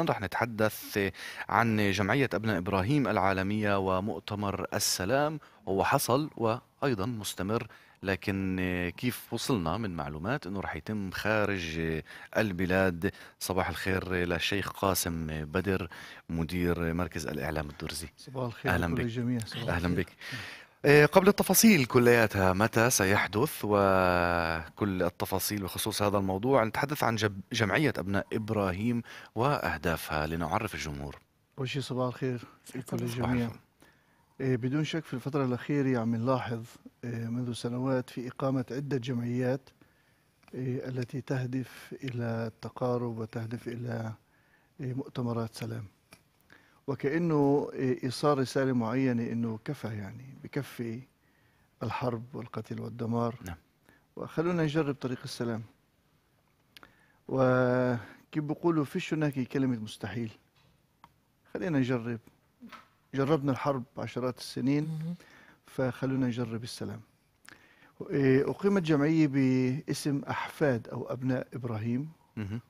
الآن رح نتحدث عن جمعية أبناء إبراهيم العالمية ومؤتمر السلام هو حصل وأيضا مستمر لكن كيف وصلنا من معلومات انه رح يتم خارج البلاد صباح الخير للشيخ قاسم بدر مدير مركز الاعلام الدرزي صباح الخير اهلا بك صباح اهلا بك آه، قبل التفاصيل كلياتها متى سيحدث وكل التفاصيل بخصوص هذا الموضوع نتحدث عن جمعية أبناء إبراهيم وأهدافها لنعرف الجمهور وشي صباح الخير لكل الجميع آه، بدون شك في الفترة الأخيرة عم يعني نلاحظ آه، منذ سنوات في إقامة عدة جمعيات التي تهدف إلى التقارب وتهدف إلى مؤتمرات سلام وكأنه إيصال رسالة معينة أنه كفى يعني بكفي الحرب والقتل والدمار نعم. وخلونا نجرب طريق السلام وكيف بيقولوا فيش هناك كلمة مستحيل خلينا نجرب جربنا الحرب عشرات السنين فخلونا نجرب السلام إيه، أقيمت جمعية باسم أحفاد أو أبناء إبراهيم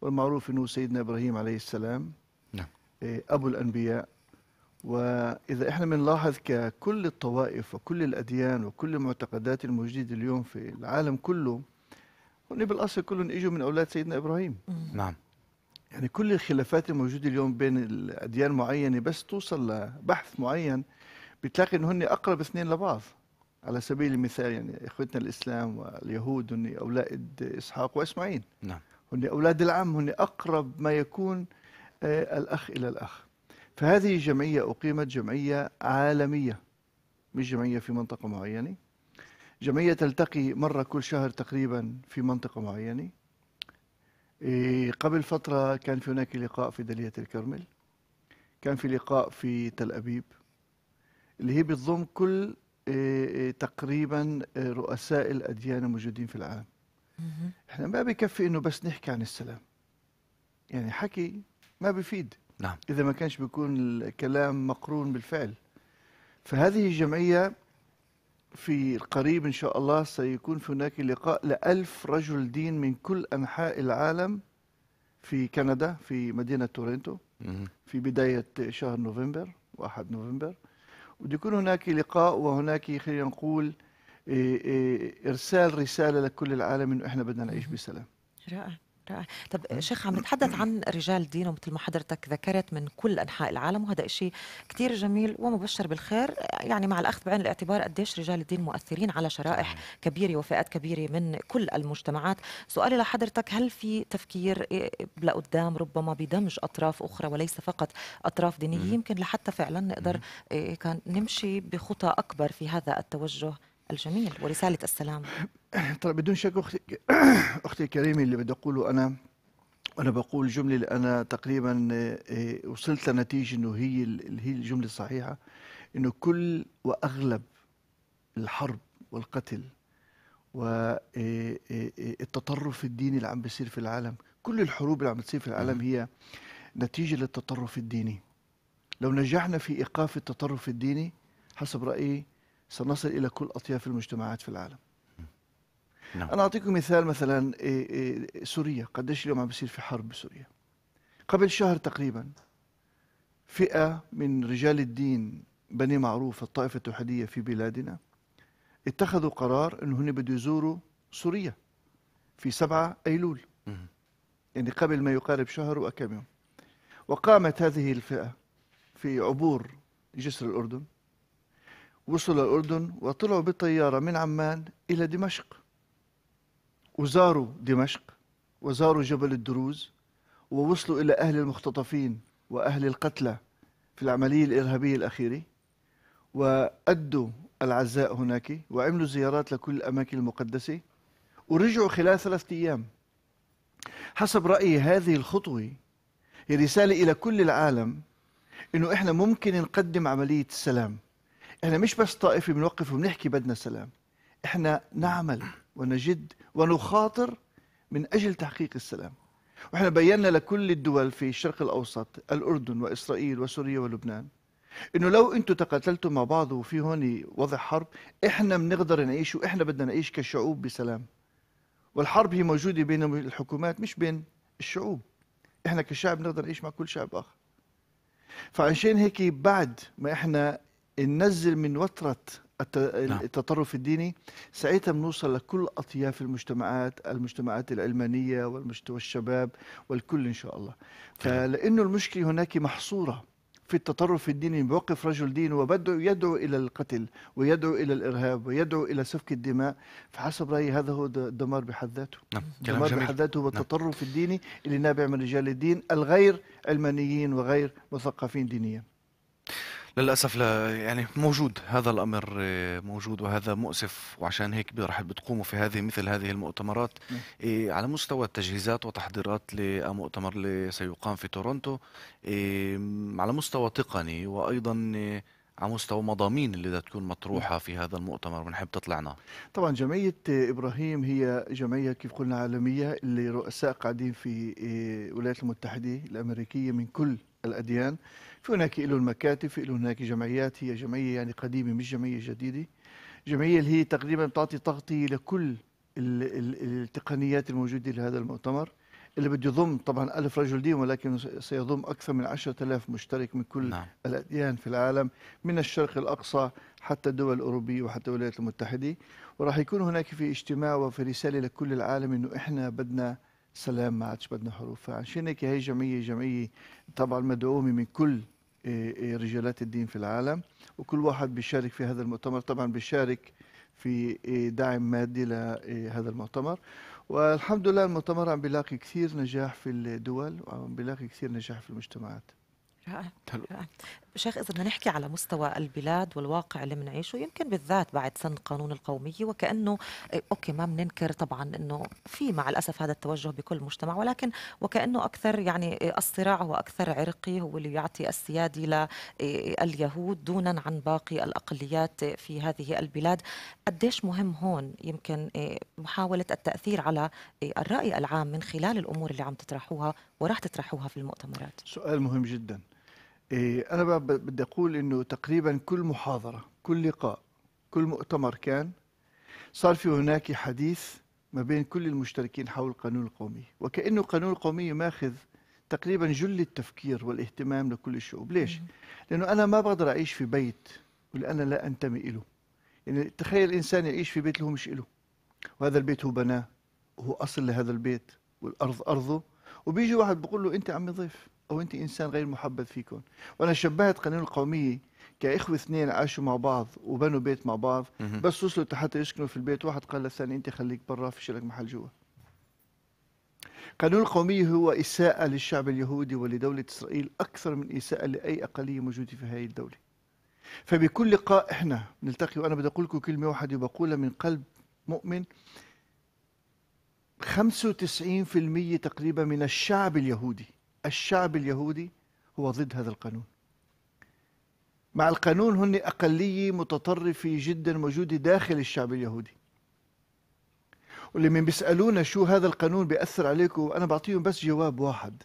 والمعروف أنه سيدنا إبراهيم عليه السلام نعم أبو الأنبياء وإذا إحنا بنلاحظ ككل الطوائف وكل الأديان وكل المعتقدات الموجودة اليوم في العالم كله هن بالأصل كلهم إجوا من أولاد سيدنا إبراهيم نعم يعني كل الخلافات الموجودة اليوم بين الأديان معينة بس توصل لبحث معين بتلاقي إن هن أقرب اثنين لبعض على سبيل المثال يعني إخوتنا الإسلام واليهود هن أولاد إسحاق وإسماعيل نعم هن أولاد العم هن أقرب ما يكون الأخ إلى الأخ فهذه جمعية أقيمت جمعية عالمية مش جمعية في منطقة معينة جمعية تلتقي مرة كل شهر تقريبا في منطقة معينة إيه، قبل فترة كان في هناك لقاء في دلية الكرمل كان في لقاء في تل أبيب اللي هي بتضم كل إيه، تقريبا إيه، رؤساء الأديان الموجودين في العالم احنا ما بكفي انه بس نحكي عن السلام يعني حكي ما بيفيد نعم. إذا ما كانش بيكون الكلام مقرون بالفعل فهذه الجمعية في القريب إن شاء الله سيكون في هناك لقاء لألف رجل دين من كل أنحاء العالم في كندا في مدينة تورنتو في بداية شهر نوفمبر 1 نوفمبر بده يكون هناك لقاء وهناك خلينا نقول إيه، إيه، ارسال رساله لكل العالم انه احنا بدنا نعيش بسلام رائع طب شيخ عم نتحدث عن رجال دين ومثل ما حضرتك ذكرت من كل انحاء العالم وهذا شيء كثير جميل ومبشر بالخير يعني مع الاخذ بعين الاعتبار قديش رجال الدين مؤثرين على شرائح كبيره وفئات كبيره من كل المجتمعات سؤالي لحضرتك هل في تفكير لقدام ربما بدمج اطراف اخرى وليس فقط اطراف دينيه يمكن لحتى فعلا نقدر إيه، كان نمشي بخطى اكبر في هذا التوجه الجميل ورساله السلام طبعا بدون شك اختي اختي الكريمه اللي بدي اقوله انا انا بقول جمله اللي انا تقريبا إيه، وصلت لنتيجه انه هي هي الجمله الصحيحه انه كل واغلب الحرب والقتل والتطرف إيه، إيه، الديني اللي عم بيصير في العالم كل الحروب اللي عم بتصير في العالم هي نتيجه للتطرف الديني لو نجحنا في ايقاف التطرف الديني حسب رايي سنصل الى كل اطياف المجتمعات في العالم نعم. انا اعطيكم مثال مثلا إيه، إيه، سوريا قديش اليوم عم بيصير في حرب بسوريا قبل شهر تقريبا فئه من رجال الدين بني معروف الطائفه التوحيديه في بلادنا اتخذوا قرار انه هن بده يزوروا سوريا في 7 ايلول مم. يعني قبل ما يقارب شهر وكم يوم وقامت هذه الفئه في عبور جسر الاردن وصلوا الأردن وطلعوا بالطيارة من عمان إلى دمشق وزاروا دمشق وزاروا جبل الدروز ووصلوا إلى أهل المختطفين وأهل القتلى في العملية الإرهابية الأخيرة وأدوا العزاء هناك وعملوا زيارات لكل الأماكن المقدسة ورجعوا خلال ثلاثة أيام حسب رأيي هذه الخطوة هي رسالة إلى كل العالم إنه إحنا ممكن نقدم عملية السلام إحنا مش بس طائفة بنوقف وبنحكي بدنا سلام احنا نعمل ونجد ونخاطر من اجل تحقيق السلام. واحنا بينا لكل الدول في الشرق الاوسط، الاردن واسرائيل وسوريا ولبنان انه لو انتم تقاتلتوا مع بعض وفي هون وضع حرب، احنا بنقدر نعيش واحنا بدنا نعيش كشعوب بسلام. والحرب هي موجوده بين الحكومات مش بين الشعوب. احنا كشعب نقدر نعيش مع كل شعب اخر. فعشان هيك بعد ما احنا ننزل من وترة نعم. التطرف الديني ساعتها بنوصل لكل اطياف المجتمعات المجتمعات العلمانيه الشباب والكل ان شاء الله نعم. فلانه المشكله هناك محصوره في التطرف الديني بوقف رجل دين وبدعو يدعو الى القتل ويدعو الى الارهاب ويدعو الى سفك الدماء فحسب رايي هذا هو الدمار بحد ذاته نعم الدمار جميل. بحد ذاته هو نعم. التطرف نعم. الديني اللي نابع من رجال الدين الغير علمانيين وغير مثقفين دينيا للأسف لا يعني موجود هذا الأمر موجود وهذا مؤسف وعشان هيك راح بتقوموا في هذه مثل هذه المؤتمرات نعم. إيه على مستوى التجهيزات وتحضيرات لمؤتمر اللي سيقام في تورونتو إيه على مستوى تقني وأيضا إيه، على مستوى مضامين اللي بدها تكون مطروحه نعم. في هذا المؤتمر بنحب تطلعنا طبعا جمعيه ابراهيم هي جمعيه كيف قلنا عالميه اللي رؤساء قاعدين في إيه، الولايات المتحده الامريكيه من كل الأديان في هناك له المكاتب في له هناك جمعيات هي جمعية يعني قديمة مش جمعية جديدة جمعية اللي هي تقريبا تعطي تغطية لكل التقنيات الموجودة لهذا المؤتمر اللي بده يضم طبعا ألف رجل دين ولكن سيضم أكثر من عشرة آلاف مشترك من كل نعم. الأديان في العالم من الشرق الأقصى حتى الدول الأوروبية وحتى الولايات المتحدة وراح يكون هناك في اجتماع وفي رسالة لكل العالم أنه إحنا بدنا سلام ما عادش بدنا حروف فعشان هيك هي جمعيه جمعيه طبعا مدعومه من كل آه، آه، رجالات الدين في العالم وكل واحد بيشارك في هذا المؤتمر طبعا بيشارك في آه، دعم مادي لهذا المؤتمر والحمد لله المؤتمر عم بيلاقي كثير نجاح في الدول وعم بيلاقي كثير نجاح في المجتمعات رائع شيخ إذا بدنا نحكي على مستوى البلاد والواقع اللي بنعيشه يمكن بالذات بعد سن قانون القومية وكأنه إيه، أوكي ما بننكر طبعا أنه في مع الأسف هذا التوجه بكل مجتمع ولكن وكأنه أكثر يعني إيه، الصراع هو أكثر عرقي هو اللي يعطي السيادة لليهود إيه، دونا عن باقي الأقليات في هذه البلاد قديش مهم هون يمكن محاولة التأثير على الرأي العام من خلال الأمور اللي عم تطرحوها وراح تطرحوها في المؤتمرات سؤال مهم جداً إيه، انا بدي اقول انه تقريبا كل محاضره كل لقاء كل مؤتمر كان صار في هناك حديث ما بين كل المشتركين حول القانون القومي وكأنه القانون القومي ماخذ تقريبا جل التفكير والاهتمام لكل الشعوب ليش؟ لأنه أنا ما بقدر أعيش في بيت واللي أنا لا أنتمي إله يعني تخيل الإنسان يعيش في بيت اللي هو مش إله وهذا البيت هو بناه وهو أصل لهذا البيت والأرض أرضه وبيجي واحد بيقول له أنت عمي ضيف أو أنت إنسان غير محبب فيكم وأنا شبهت قانون القومية كإخوة اثنين عاشوا مع بعض وبنوا بيت مع بعض بس وصلوا حتى يسكنوا في البيت واحد قال للثاني أنت خليك برا في لك محل جوا قانون القومية هو إساءة للشعب اليهودي ولدولة إسرائيل أكثر من إساءة لأي أقلية موجودة في هذه الدولة فبكل لقاء إحنا نلتقي وأنا بدي أقول لكم كلمة واحدة وبقولها من قلب مؤمن 95% تقريبا من الشعب اليهودي الشعب اليهودي هو ضد هذا القانون مع القانون هن أقلية متطرفة جدا موجودة داخل الشعب اليهودي واللي من بيسألونا شو هذا القانون بيأثر عليكم أنا بعطيهم بس جواب واحد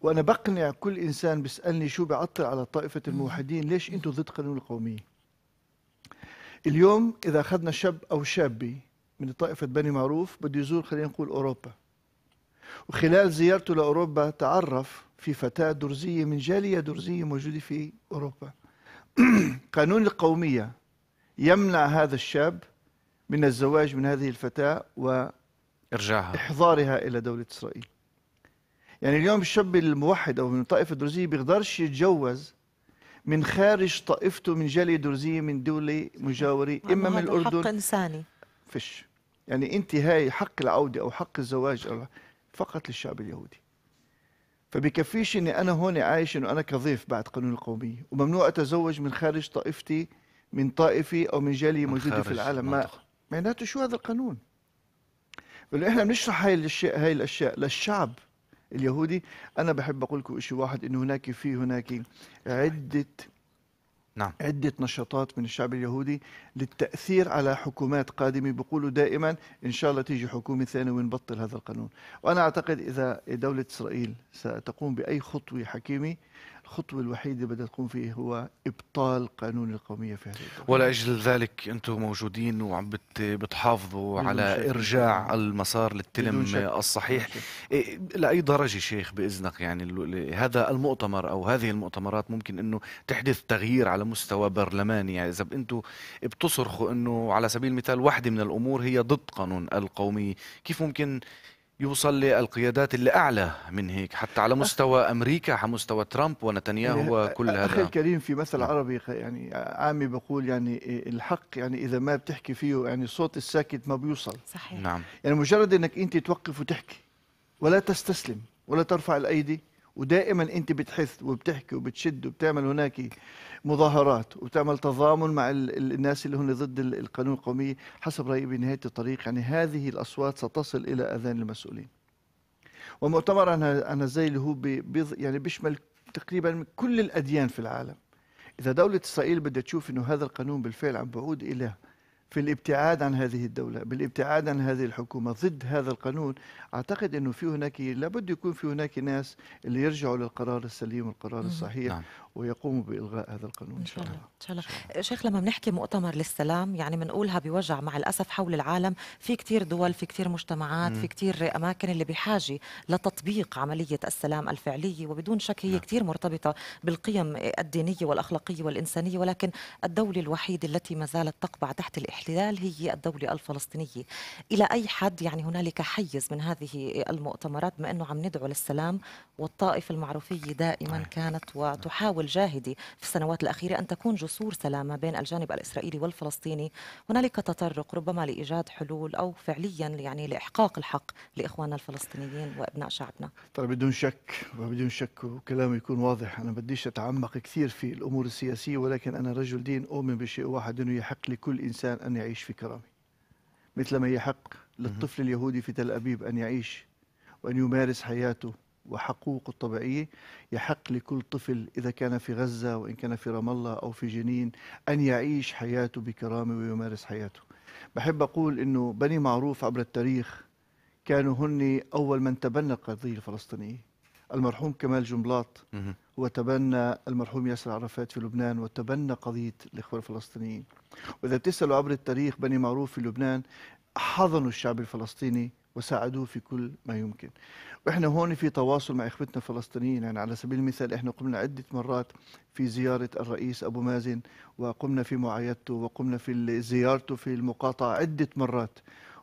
وأنا بقنع كل إنسان بيسألني شو بيعطل على طائفة الموحدين ليش أنتم ضد قانون القومية اليوم إذا أخذنا شاب أو شابة من طائفة بني معروف بده يزور خلينا نقول أوروبا وخلال زيارته لأوروبا تعرف في فتاة درزية من جالية درزية موجودة في أوروبا قانون القومية يمنع هذا الشاب من الزواج من هذه الفتاة و إرجاعها إحضارها إلى دولة إسرائيل يعني اليوم الشاب الموحد أو من الطائفة الدرزية بيقدرش يتجوز من خارج طائفته من جالية درزية من دولة مجاورة إما من الأردن حق إنساني فش يعني أنت هاي حق العودة أو حق الزواج أو فقط للشعب اليهودي فبكفيش اني انا هون عايش انه انا كضيف بعد قانون القوميه وممنوع اتزوج من خارج طائفتي من طائفي او من جاليه موجوده في العالم ما معناته شو هذا القانون لانه احنا بنشرح هاي الاشياء هاي الاشياء للشعب اليهودي انا بحب اقول لكم شيء واحد انه هناك في هناك عده نعم. عدة نشاطات من الشعب اليهودي للتأثير على حكومات قادمة بيقولوا دائما إن شاء الله تيجي حكومة ثانية ونبطل هذا القانون وأنا أعتقد إذا دولة إسرائيل ستقوم بأي خطوة حكيمة الخطوة الوحيدة بدها تقوم فيه هو إبطال قانون القومية في هذه ولأجل ذلك أنتم موجودين وعم بتحافظوا على شك. إرجاع المسار للتلم الصحيح إيه لأي درجة شيخ بإذنك يعني هذا المؤتمر أو هذه المؤتمرات ممكن أنه تحدث تغيير على مستوى برلماني يعني إذا أنتم بتصرخوا أنه على سبيل المثال واحدة من الأمور هي ضد قانون القومية كيف ممكن يوصل للقيادات اللي أعلى من هيك حتى على مستوى أمريكا على مستوى ترامب ونتنياهو يعني وكل هذا أخي الكريم في مثل نعم. عربي يعني عامي بقول يعني الحق يعني إذا ما بتحكي فيه يعني صوت الساكت ما بيوصل صحيح نعم يعني مجرد أنك أنت توقف وتحكي ولا تستسلم ولا ترفع الأيدي ودائما أنت بتحث وبتحكي وبتشد وبتعمل هناك مظاهرات وتعمل تضامن مع الناس اللي هم ضد القانون القومي حسب رايي بنهايه الطريق يعني هذه الاصوات ستصل الى اذان المسؤولين ومؤتمر انا انا زي اللي هو بيض يعني بيشمل تقريبا كل الاديان في العالم اذا دوله اسرائيل بدها تشوف انه هذا القانون بالفعل عم بعود الى في الابتعاد عن هذه الدولة بالابتعاد عن هذه الحكومة ضد هذا القانون أعتقد أنه في هناك لابد يكون في هناك ناس اللي يرجعوا للقرار السليم والقرار الصحيح نعم. ويقوموا بإلغاء هذا القانون إن شاء الله إن شاء الله شيخ لما بنحكي مؤتمر للسلام يعني بنقولها بوجع مع الأسف حول العالم في كثير دول في كثير مجتمعات مم. في كثير أماكن اللي بحاجة لتطبيق عملية السلام الفعلية وبدون شك هي نعم. كثير مرتبطة بالقيم الدينية والأخلاقية والإنسانية ولكن الدولة الوحيدة التي ما زالت تقبع تحت الإحلام الاحتلال هي الدولة الفلسطينية إلى أي حد يعني هنالك حيز من هذه المؤتمرات بما أنه عم ندعو للسلام والطائفة المعروفية دائما نعم. كانت وتحاول جاهدة في السنوات الأخيرة أن تكون جسور سلام بين الجانب الإسرائيلي والفلسطيني هنالك تطرق ربما لإيجاد حلول أو فعليا يعني لإحقاق الحق لإخواننا الفلسطينيين وأبناء شعبنا طبعا بدون شك وبدون شك وكلامي يكون واضح أنا بديش أتعمق كثير في الأمور السياسية ولكن أنا رجل دين أؤمن بشيء واحد أنه يحق لكل إنسان أن أن يعيش في كرامة مثلما يحق للطفل اليهودي في تل أبيب أن يعيش وأن يمارس حياته وحقوقه الطبيعية يحق لكل طفل إذا كان في غزة وإن كان في رام الله أو في جنين أن يعيش حياته بكرامة ويمارس حياته بحب أقول أنه بني معروف عبر التاريخ كانوا هن أول من تبنى القضية الفلسطينية المرحوم كمال جنبلاط وتبنى المرحوم ياسر عرفات في لبنان وتبنى قضية الإخوة الفلسطينيين وإذا بتسألوا عبر التاريخ بني معروف في لبنان حضنوا الشعب الفلسطيني وساعدوه في كل ما يمكن واحنا هون في تواصل مع اخوتنا الفلسطينيين يعني على سبيل المثال احنا قمنا عده مرات في زياره الرئيس ابو مازن وقمنا في معايدته وقمنا في زيارته في المقاطعه عده مرات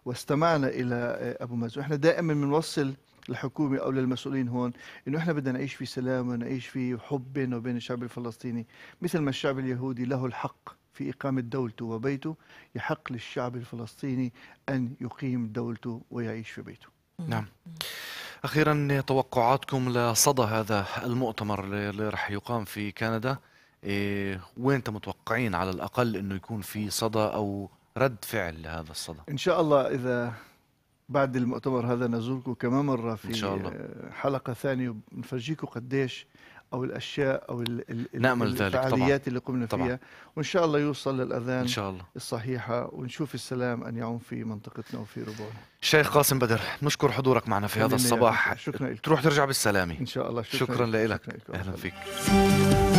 واستمعنا الى ابو مازن وإحنا دائما بنوصل الحكومة او للمسؤولين هون انه احنا بدنا نعيش في سلام ونعيش في حب بيننا وبين الشعب الفلسطيني مثل ما الشعب اليهودي له الحق في إقامة دولته وبيته يحق للشعب الفلسطيني أن يقيم دولته ويعيش في بيته نعم أخيرا توقعاتكم لصدى هذا المؤتمر اللي رح يقام في كندا إيه وين أنت متوقعين على الأقل أنه يكون في صدى أو رد فعل لهذا الصدى إن شاء الله إذا بعد المؤتمر هذا نزوركم كمان مرة في إن شاء الله. حلقة ثانية ونفرجيكم قديش أو الأشياء أو ال الـ نأمل الفعاليات طبعا. اللي قمنا طبعا. فيها وإن شاء الله يوصل للأذان إن شاء الله. الصحيحة ونشوف السلام أن يعم في منطقتنا وفي ربوعنا شيخ قاسم بدر نشكر حضورك معنا في هذا الصباح شكرا لك. تروح ترجع بالسلامة إن شاء الله شكرا, شكرا لك أهلا فيك